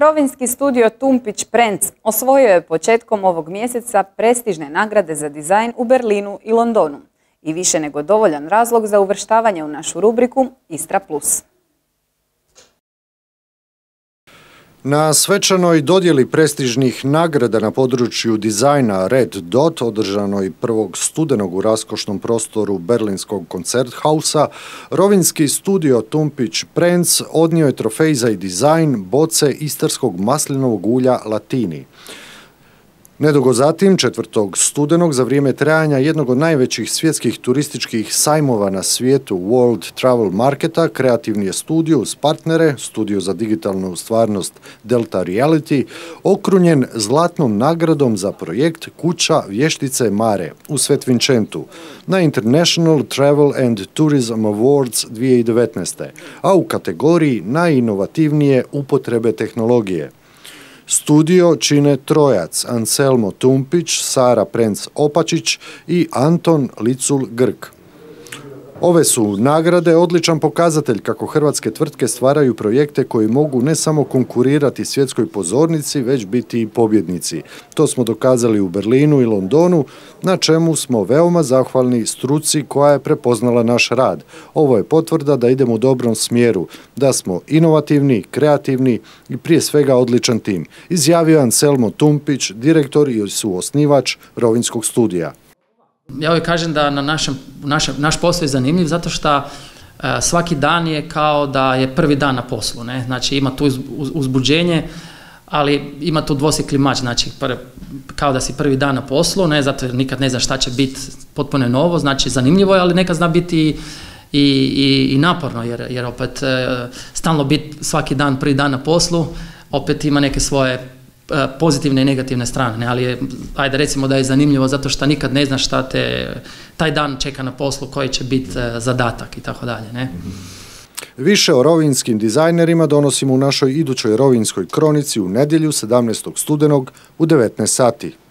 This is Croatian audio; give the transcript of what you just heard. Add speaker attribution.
Speaker 1: Rovinski studio Tumpić Prenc osvojio je početkom ovog mjeseca prestižne nagrade za dizajn u Berlinu i Londonu i više nego dovoljan razlog za uvrštavanje u našu rubriku Istra Plus.
Speaker 2: Na svečanoj dodjeli prestižnih nagrada na području dizajna Red Dot, održanoj prvog studenog u raskošnom prostoru Berlinskog koncerthausa, rovinski studio Tumpić Prenc odnio je trofej za i dizajn boce istarskog maslinovog ulja Latini. Nedugo zatim, 4. studenog, za vrijeme trajanja jednog od najvećih svjetskih turističkih sajmova na svijetu World Travel Marketa, kreativni je studio s partnere, studio za digitalnu stvarnost Delta Reality, okrunjen zlatnom nagradom za projekt Kuća vještice Mare u Svetvinčentu na International Travel and Tourism Awards 2019. a u kategoriji najinovativnije upotrebe tehnologije. Studio čine trojac Anselmo Tumpić, Sara Prenc Opačić i Anton Licul Grk. Ove su nagrade odličan pokazatelj kako hrvatske tvrtke stvaraju projekte koji mogu ne samo konkurirati svjetskoj pozornici, već biti i pobjednici. To smo dokazali u Berlinu i Londonu, na čemu smo veoma zahvalni struci koja je prepoznala naš rad. Ovo je potvrda da idemo u dobrom smjeru, da smo inovativni, kreativni i prije svega odličan tim, izjavio Anselmo Tumpić, direktor i suosnivač Rovinskog studija.
Speaker 3: Ja uvijek kažem da na našem, naš posao je zanimljiv zato što e, svaki dan je kao da je prvi dan na poslu. Ne? Znači ima tu uzbuđenje, ali ima tu dvosjekli mač, znači kao da si prvi dan na poslu, ne, zato jer nikad ne znaš šta će biti potpuno novo, znači zanimljivo je, ali nekad zna biti i, i, i naporno, jer, jer opet e, stalno biti svaki dan prvi dan na poslu, opet ima neke svoje E, pozitivne i negativne strane, ali ajde recimo da je zanimljivo zato što nikad ne znaš šta te taj dan čeka na poslu koji će biti e, zadatak i tako dalje. Ne? Mhm.
Speaker 2: Više o rovinskim dizajnerima donosimo u našoj idućoj rovinskoj kronici u nedjelju 17. studenog u 19 sati.